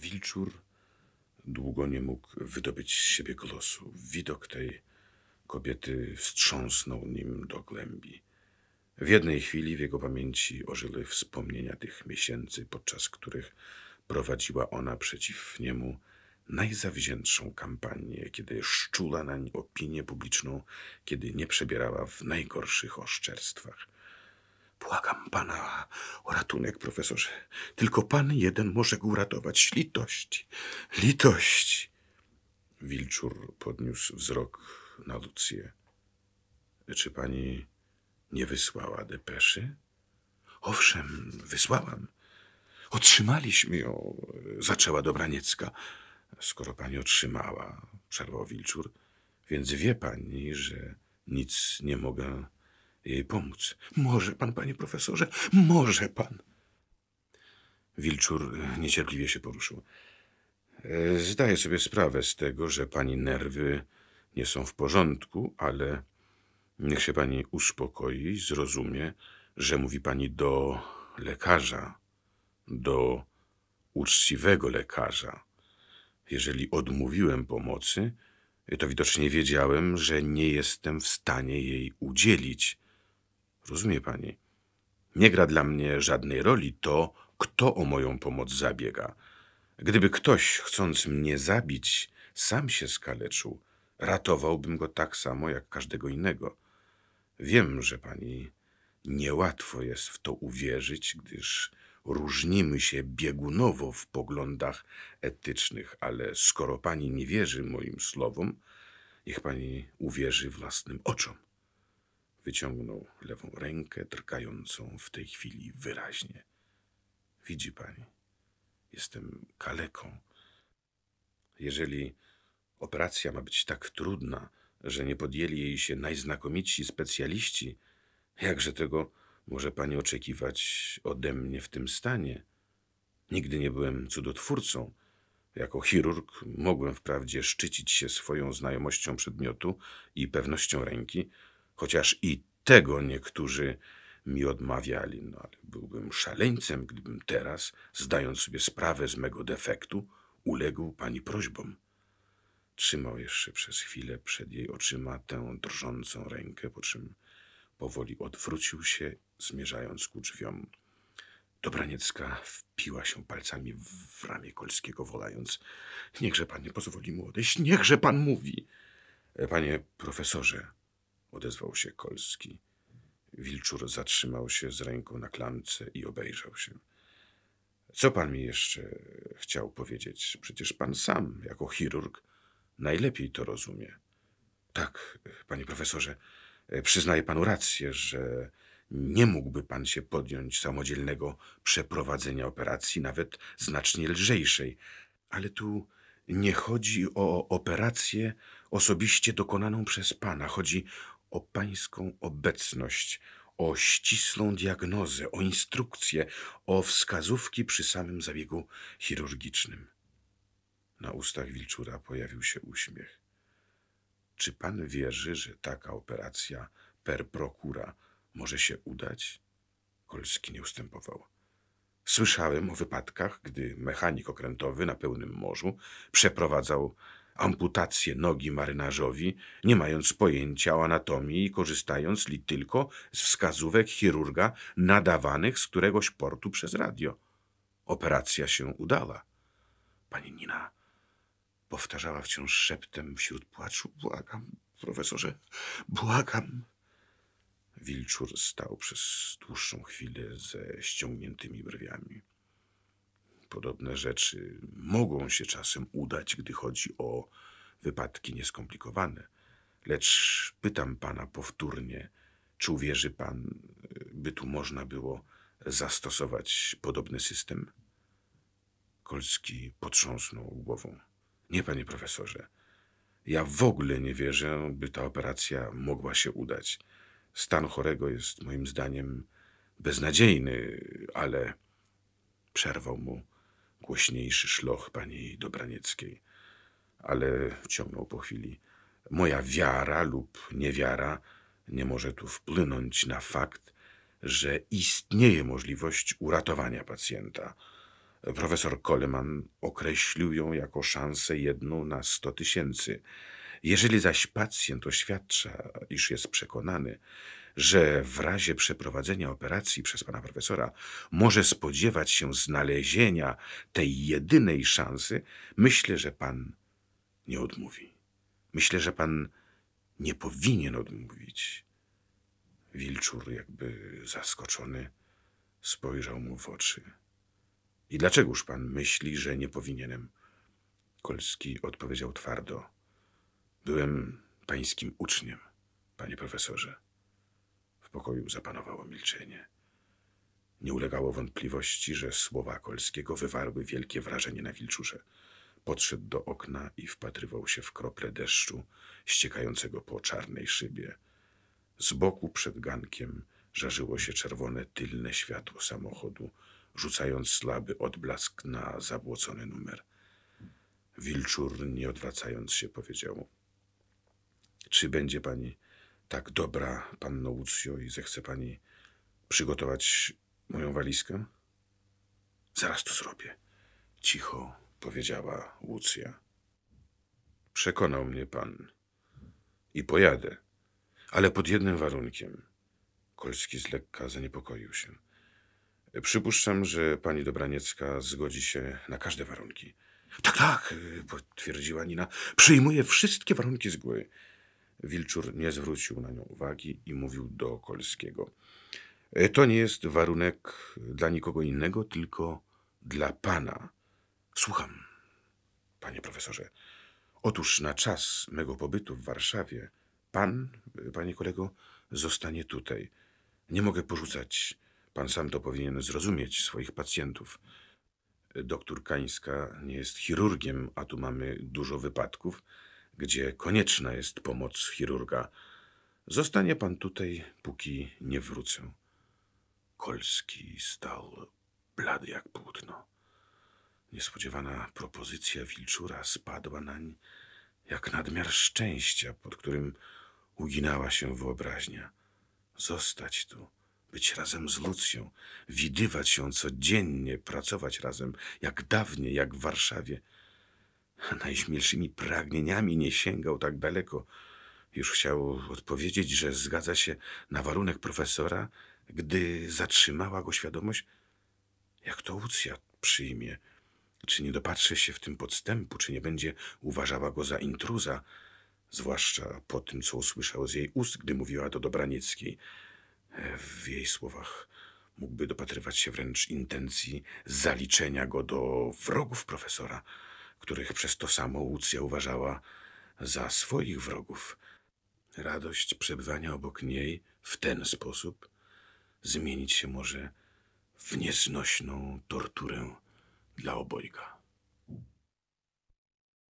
Wilczur długo nie mógł wydobyć z siebie głosu. Widok tej kobiety wstrząsnął nim do głębi. W jednej chwili w jego pamięci ożyły wspomnienia tych miesięcy, podczas których prowadziła ona przeciw niemu najzawziętszą kampanię, kiedy szczula nań opinię publiczną, kiedy nie przebierała w najgorszych oszczerstwach. Błagam pana o ratunek, profesorze. Tylko pan jeden może go uratować. Litość! Litość! Wilczur podniósł wzrok na Lucję. Czy pani nie wysłała depeszy? Owszem, wysłałam. Otrzymaliśmy ją, zaczęła Dobraniecka. Skoro pani otrzymała, przerwał Wilczur, więc wie pani, że nic nie mogę jej pomóc. Może pan, panie profesorze, może pan. Wilczur e, niecierpliwie się poruszył. E, zdaję sobie sprawę z tego, że pani nerwy nie są w porządku, ale niech się pani uspokoi, zrozumie, że mówi pani do lekarza, do uczciwego lekarza. Jeżeli odmówiłem pomocy, to widocznie wiedziałem, że nie jestem w stanie jej udzielić. Rozumie pani? Nie gra dla mnie żadnej roli to, kto o moją pomoc zabiega. Gdyby ktoś, chcąc mnie zabić, sam się skaleczył, ratowałbym go tak samo jak każdego innego. Wiem, że pani niełatwo jest w to uwierzyć, gdyż różnimy się biegunowo w poglądach etycznych, ale skoro pani nie wierzy moim słowom, niech pani uwierzy własnym oczom. Wyciągnął lewą rękę, drgającą w tej chwili wyraźnie. Widzi pani, jestem kaleką. Jeżeli operacja ma być tak trudna, że nie podjęli jej się najznakomitsi specjaliści, jakże tego może pani oczekiwać ode mnie w tym stanie? Nigdy nie byłem cudotwórcą. Jako chirurg mogłem wprawdzie szczycić się swoją znajomością przedmiotu i pewnością ręki, chociaż i tego niektórzy mi odmawiali. No ale byłbym szaleńcem, gdybym teraz, zdając sobie sprawę z mego defektu, uległ pani prośbom. Trzymał jeszcze przez chwilę przed jej oczyma tę drżącą rękę, po czym powoli odwrócił się, zmierzając ku drzwiom. Dobraniecka wpiła się palcami w ramię Kolskiego, wolając – Niechże pan nie pozwoli mu odejść, niechże pan mówi! E, – Panie profesorze – odezwał się Kolski. Wilczur zatrzymał się z ręką na klamce i obejrzał się. Co pan mi jeszcze chciał powiedzieć? Przecież pan sam, jako chirurg, najlepiej to rozumie. Tak, panie profesorze, przyznaję panu rację, że nie mógłby pan się podjąć samodzielnego przeprowadzenia operacji, nawet znacznie lżejszej. Ale tu nie chodzi o operację osobiście dokonaną przez pana, chodzi o pańską obecność, o ścisłą diagnozę, o instrukcję, o wskazówki przy samym zabiegu chirurgicznym. Na ustach Wilczura pojawił się uśmiech. Czy pan wierzy, że taka operacja per procura może się udać? Kolski nie ustępował. Słyszałem o wypadkach, gdy mechanik okrętowy na pełnym morzu przeprowadzał amputację nogi marynarzowi, nie mając pojęcia o anatomii i korzystając li tylko z wskazówek chirurga nadawanych z któregoś portu przez radio. Operacja się udała. Pani Nina powtarzała wciąż szeptem wśród płaczu. Błagam, profesorze, błagam. Wilczur stał przez dłuższą chwilę ze ściągniętymi brwiami. Podobne rzeczy mogą się czasem udać, gdy chodzi o wypadki nieskomplikowane. Lecz pytam pana powtórnie, czy uwierzy pan, by tu można było zastosować podobny system? Kolski potrząsnął głową. Nie, panie profesorze. Ja w ogóle nie wierzę, by ta operacja mogła się udać. Stan chorego jest moim zdaniem beznadziejny, ale przerwał mu głośniejszy szloch pani Dobranieckiej. Ale ciągnął po chwili. Moja wiara lub niewiara nie może tu wpłynąć na fakt, że istnieje możliwość uratowania pacjenta. Profesor Coleman określił ją jako szansę jedną na sto tysięcy. Jeżeli zaś pacjent oświadcza, iż jest przekonany, że w razie przeprowadzenia operacji przez pana profesora może spodziewać się znalezienia tej jedynej szansy, myślę, że pan nie odmówi. Myślę, że pan nie powinien odmówić. Wilczur, jakby zaskoczony, spojrzał mu w oczy. I dlaczegoż pan myśli, że nie powinienem? Kolski odpowiedział twardo. Byłem pańskim uczniem, panie profesorze. W pokoju zapanowało milczenie. Nie ulegało wątpliwości, że słowa Kolskiego wywarły wielkie wrażenie na Wilczurze. Podszedł do okna i wpatrywał się w krople deszczu ściekającego po czarnej szybie. Z boku przed gankiem żarzyło się czerwone tylne światło samochodu, rzucając słaby odblask na zabłocony numer. Wilczur, nie odwracając się, powiedział: Czy będzie pani tak dobra, panno Lucio, i zechce pani przygotować moją walizkę? Zaraz to zrobię. Cicho powiedziała Lucja. Przekonał mnie pan. I pojadę. Ale pod jednym warunkiem. Kolski z lekka zaniepokoił się. Przypuszczam, że pani Dobraniecka zgodzi się na każde warunki. Tak, tak, potwierdziła Nina. Przyjmuję wszystkie warunki z góry. Wilczur nie zwrócił na nią uwagi i mówił do Okolskiego. E, to nie jest warunek dla nikogo innego, tylko dla pana. Słucham, panie profesorze. Otóż na czas mego pobytu w Warszawie pan, panie kolego, zostanie tutaj. Nie mogę porzucać. Pan sam to powinien zrozumieć swoich pacjentów. Doktor Kańska nie jest chirurgiem, a tu mamy dużo wypadków gdzie konieczna jest pomoc chirurga. Zostanie pan tutaj, póki nie wrócę. Kolski stał blady jak płótno. Niespodziewana propozycja wilczura spadła nań jak nadmiar szczęścia, pod którym uginała się wyobraźnia. Zostać tu, być razem z Lucją, widywać się codziennie, pracować razem, jak dawniej, jak w Warszawie – najśmielszymi pragnieniami nie sięgał tak daleko. Już chciał odpowiedzieć, że zgadza się na warunek profesora, gdy zatrzymała go świadomość, jak to Lucja przyjmie. Czy nie dopatrzy się w tym podstępu, czy nie będzie uważała go za intruza, zwłaszcza po tym, co usłyszał z jej ust, gdy mówiła do Dobranieckiej. W jej słowach mógłby dopatrywać się wręcz intencji zaliczenia go do wrogów profesora których przez to samo Łucja uważała za swoich wrogów. Radość przebywania obok niej w ten sposób zmienić się może w nieznośną torturę dla obojga.